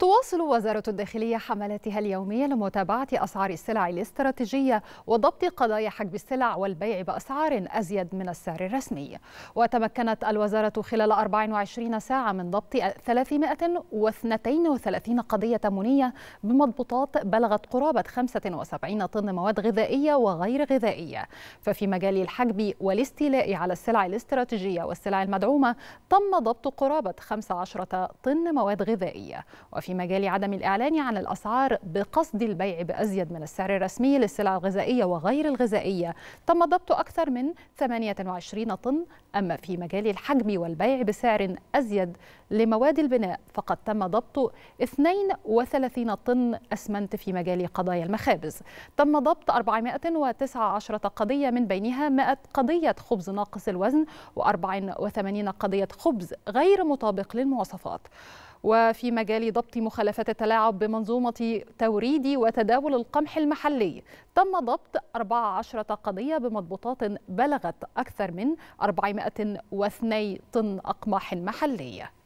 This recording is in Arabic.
تواصل وزارة الداخلية حملاتها اليومية لمتابعة أسعار السلع الاستراتيجية وضبط قضايا حجب السلع والبيع بأسعار أزيد من السعر الرسمي وتمكنت الوزارة خلال 24 ساعة من ضبط 332 قضية تموينية بمضبوطات بلغت قرابة 75 طن مواد غذائية وغير غذائية ففي مجال الحجب والاستيلاء على السلع الاستراتيجية والسلع المدعومة تم ضبط قرابة 15 طن مواد غذائية وفي في مجال عدم الإعلان عن الأسعار بقصد البيع بأزيد من السعر الرسمي للسلع الغذائية وغير الغذائية تم ضبط أكثر من 28 طن أما في مجال الحجم والبيع بسعر أزيد لمواد البناء فقد تم ضبط 32 طن أسمنت في مجال قضايا المخابز تم ضبط 419 قضية من بينها 100 قضية خبز ناقص الوزن و84 قضية خبز غير مطابق للمواصفات وفي مجال ضبط مخالفات التلاعب بمنظومة توريد وتداول القمح المحلي تم ضبط 14 قضية بمضبوطات بلغت أكثر من 402 طن أقماح محلية